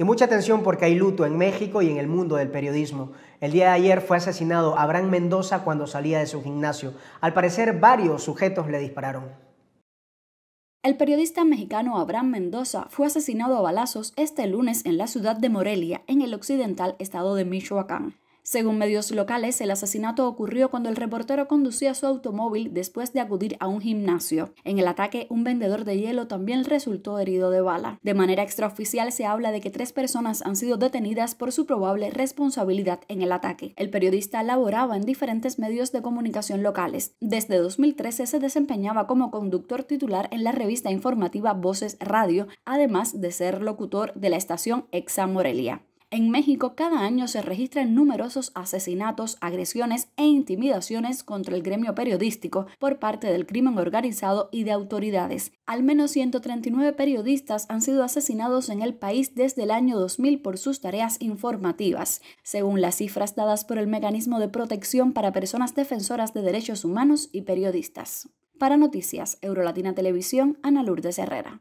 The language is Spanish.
Y mucha atención porque hay luto en México y en el mundo del periodismo. El día de ayer fue asesinado Abraham Mendoza cuando salía de su gimnasio. Al parecer varios sujetos le dispararon. El periodista mexicano Abraham Mendoza fue asesinado a balazos este lunes en la ciudad de Morelia, en el occidental estado de Michoacán. Según medios locales, el asesinato ocurrió cuando el reportero conducía su automóvil después de acudir a un gimnasio. En el ataque, un vendedor de hielo también resultó herido de bala. De manera extraoficial se habla de que tres personas han sido detenidas por su probable responsabilidad en el ataque. El periodista laboraba en diferentes medios de comunicación locales. Desde 2013 se desempeñaba como conductor titular en la revista informativa Voces Radio, además de ser locutor de la estación Exa Morelia. En México cada año se registran numerosos asesinatos, agresiones e intimidaciones contra el gremio periodístico por parte del crimen organizado y de autoridades. Al menos 139 periodistas han sido asesinados en el país desde el año 2000 por sus tareas informativas, según las cifras dadas por el Mecanismo de Protección para Personas Defensoras de Derechos Humanos y Periodistas. Para Noticias, Eurolatina Televisión, Ana Lourdes Herrera.